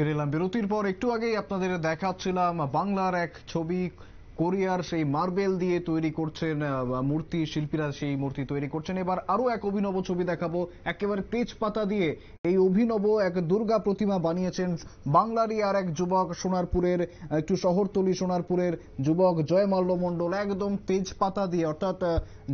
ফিরে এলাম বিরতির পর একটু আগেই আপনাদের দেখাচ্ছিলাম বাংলার এক ছবি কোরিয়ার সেই মার্বেল দিয়ে তৈরি করছেন মূর্তি শিল্পীরা সেই মূর্তি তৈরি করছেন এবার আরও এক অভিনব ছবি দেখাবো একেবারে তেজপাতা দিয়ে এই অভিনব এক দুর্গা প্রতিমা বানিয়েছেন বাংলারই আর এক যুবক সোনারপুরের একটু শহরতলি সোনারপুরের যুবক জয়মাল্যমণ্ডল একদম তেজপাতা দিয়ে অর্থাৎ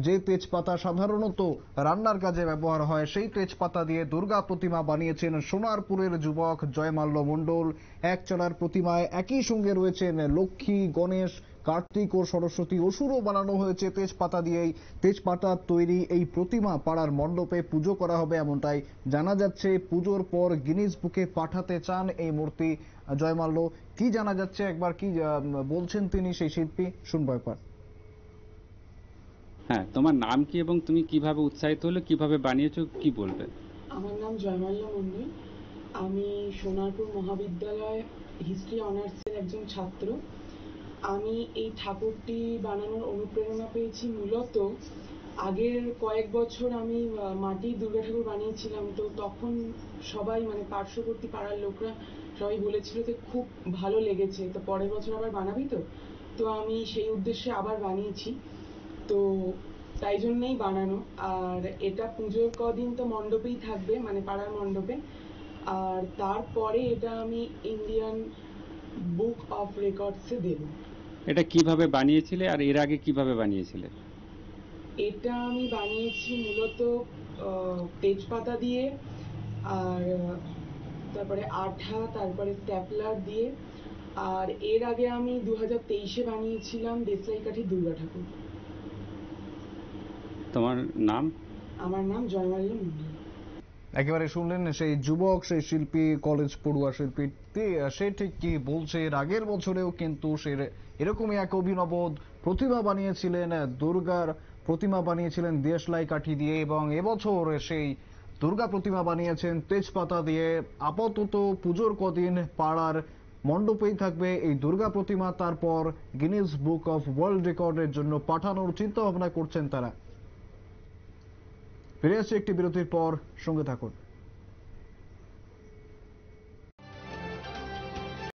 যে তেজপাতা সাধারণত রান্নার কাজে ব্যবহার হয় সেই তেজপাতা দিয়ে দুর্গা প্রতিমা বানিয়েছেন সোনারপুরের যুবক জয়মাল্যমণ্ডল এক চলার প্রতিমায় একই সঙ্গে রয়েছেন লক্ষ্মী গণেশ কার্তিক ও সরস্বতী অসুরও বানানো হয়েছে তেজপাতা দিয়েই তেজপাতা তৈরি এই প্রতিমা পাড়ার মণ্ডপে পুজো করা হবে এমনটাই জানা যাচ্ছে পুজোর পর গিনিজ বুকে পাঠাতে চান এই মূর্তি জয়মাল্য কি জানা যাচ্ছে একবার কি বলছেন তিনি সেই শিল্পী শুনবো একবার হ্যাঁ তোমার নাম কি এবং তুমি কিভাবে উৎসাহিত হলে কিভাবে বানিয়েছো কি বলবে আমার নাম জয়মাল্য মন্ডল আমি সোনারপুর মহাবিদ্যালয় হিস্ট্রি অনার্সের একজন ছাত্র আমি এই ঠাকুরটি বানানোর অনুপ্রেরণা পেয়েছি মূলত আগের কয়েক বছর আমি মাটি দুর্গা ঠাকুর বানিয়েছিলাম তো তখন সবাই মানে পার্শ্ববর্তী পাড়ার লোকরা সবাই বলেছিল যে খুব ভালো লেগেছে তো পরের বছর আবার বানাবি তো তো আমি সেই উদ্দেশ্যে আবার বানিয়েছি তো তাই জন্যই বানানো আর এটা পুজোর কদিন তো মণ্ডপেই থাকবে মানে পাড়ার মণ্ডপে আর তারপরে এটা আমি ইন্ডিয়ান বুক অফ রেকর্ডসে দেব এটা কিভাবে বানিয়েছিলে আর এর আগে কিভাবে বানিয়েছিলে এটা আমি বানিয়েছি মূলত তেজপাতা দিয়ে আর তারপরে আঠা তারপরে স্ট্যাপলার দিয়ে আর এর আগে আমি দু হাজার তেইশে বানিয়েছিলাম দেশলাই কাঠি দুর্গা ঠাকুর তোমার নাম আমার নাম জয়মাল্য মন্ডল একেবারে শুনলেন সেই যুবক সেই শিল্পী কলেজ পড়ুয়া শিল্পী সে ঠিক কি বলছে এর আগের বছরেও কিন্তু সে এরকমই এক অভিনব প্রতিভা বানিয়েছিলেন দুর্গার প্রতিমা বানিয়েছিলেন দেশলাই কাঠি দিয়ে এবং এবছর সেই দুর্গা প্রতিমা বানিয়েছেন তেজপাতা দিয়ে আপাতত পুজোর কদিন পাড়ার মণ্ডপেই থাকবে এই দুর্গা প্রতিমা তারপর গিনিস বুক অফ ওয়ার্ল্ড রেকর্ডের জন্য পাঠানোর চিন্তা ভাবনা করছেন তারা ফিরে আসছি একটি বিরতির পর সঙ্গে থাকুন